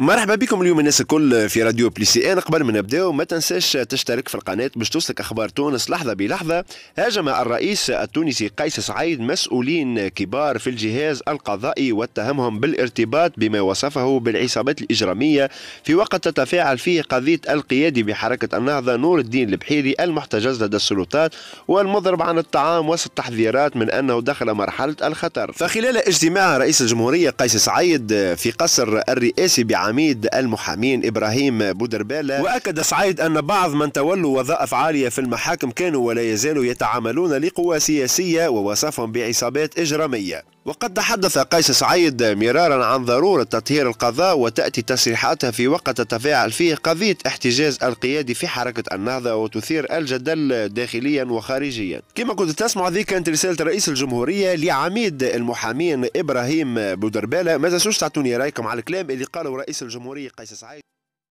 مرحبا بكم اليوم الناس الكل في راديو بليسي ان قبل ما نبداو ما تنساش تشترك في القناه باش توصلك اخبار تونس لحظه بلحظه هاجم الرئيس التونسي قيس سعيد مسؤولين كبار في الجهاز القضائي واتهمهم بالارتباط بما وصفه بالعصابات الاجراميه في وقت تتفاعل فيه قضيه القيادي بحركه النهضه نور الدين البحيري المحتجز لدى السلطات والمضرب عن الطعام وسط تحذيرات من انه دخل مرحله الخطر فخلال اجتماع رئيس الجمهوريه قيس سعيد في قصر الرئاسي بعام عميد المحامين إبراهيم بودربالا وأكد سعيد أن بعض من تولوا وظائف عالية في المحاكم كانوا ولا يزالوا يتعاملون لقوى سياسية ووصفهم بعصابات إجرامية وقد تحدث قيس سعيد مرارا عن ضرورة تطهير القضاء وتأتي تصريحاتها في وقت تتفاعل فيه قضية احتجاز القيادي في حركة النهضة وتثير الجدل داخليا وخارجيا كما كنت تسمع ذي كانت رسالة رئيس الجمهورية لعميد المحامين إبراهيم بودربالة ما تنسوش تعطوني رأيكم على الكلام اللي قاله رئيس الجمهورية قيس سعيد